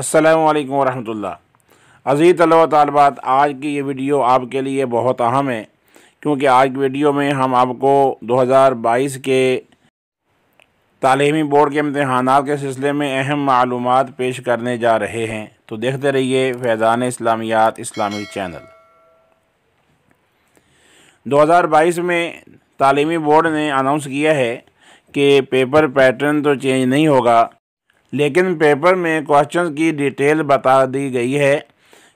असलकम वरहमल्ला अज़ीज़ तलबा तलबात आज की ये वीडियो आपके लिए बहुत अहम है क्योंकि आज की वीडियो में हम आपको 2022 के तालीमी बोर्ड के इम्तहान के सिलसिले में अहम मालूम पेश करने जा रहे हैं तो देखते रहिए फैज़ान इस्लामियात इस्लामी चैनल 2022 में तालीमी बोर्ड ने अनाउंस किया है कि पेपर पैटर्न तो चेंज नहीं होगा लेकिन पेपर में क्वेश्चन की डिटेल बता दी गई है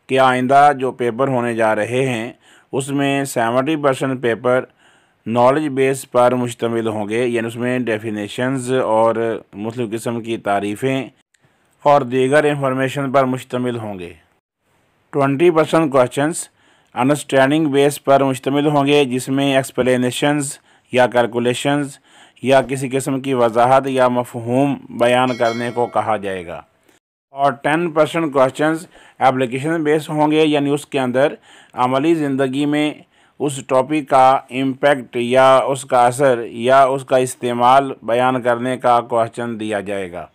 कि आइंदा जो पेपर होने जा रहे हैं उसमें seventy percent paper knowledge base पर मुश्तमिल होंगे यानी उसमें डेफिनेशंस और मुख्तु किस्म की तारीफ़ें और दीगर इंफॉर्मेशन पर मुश्तमिल होंगे twenty percent question understanding base पर मुश्तमिल होंगे जिसमें एक्सप्लेनेशंस या कैलकुलेशंस या किसी किस्म की वजाहत या मफहूम बयान करने को कहा जाएगा और ten percent question application based होंगे यानी उसके अंदर अमली ज़िंदगी में उस टॉपिक का इम्पेक्ट या उसका असर या उसका इस्तेमाल बयान करने का क्वेश्चन दिया जाएगा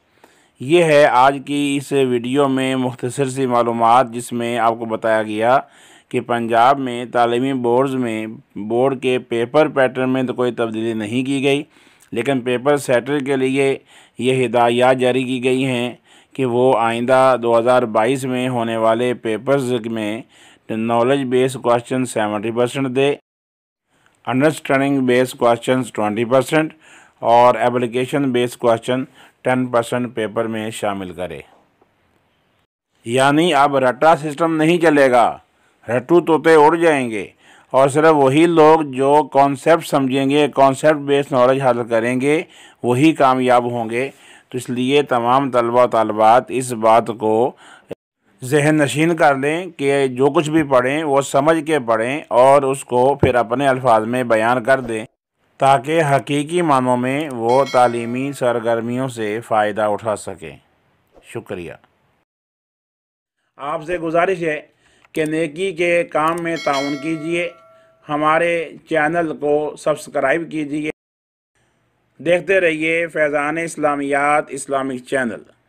ये है आज की इस वीडियो में मुख्तर सी मालूम जिसमें आपको बताया गया कि पंजाब में तालीमी बोर्ड्स में बोर्ड के पेपर पैटर्न में तो कोई तब्दीली नहीं की गई लेकिन पेपर सेटर के लिए ये हिदायत जारी की गई हैं कि वो आइंदा 2022 में होने वाले पेपर्स में नॉलेज बेस्ड क्वेश्चन 70 परसेंट दे अंडरस्टैंडिंग बेस्ड क्वेश्चन 20 परसेंट और application based question 10 percent paper में शामिल करें यानी अब रट्टा सिस्टम नहीं चलेगा रट्टू तोते उड़ जाएंगे और सिर्फ वही लोग जो कॉन्सेप्ट समझेंगे कॉन्सेप्ट बेस्ड नॉलेज हासिल करेंगे वही कामयाब होंगे तो इसलिए तमाम तलबा तलबात इस बात को जहन नशीन कर लें कि जो कुछ भी पढ़ें वो समझ के पढ़ें और उसको फिर अपने अल्फाज में बयान कर दें ताकि हकीकी मानों में वो तालीमी सरगर्मियों से फ़ायदा उठा सकें शुक्रिया आपसे गुजारिश है कि नेकी के काम में ताउन कीजिए हमारे चैनल को सब्सक्राइब कीजिए देखते रहिए फैज़ान इस्लामियात इस्लामिक चैनल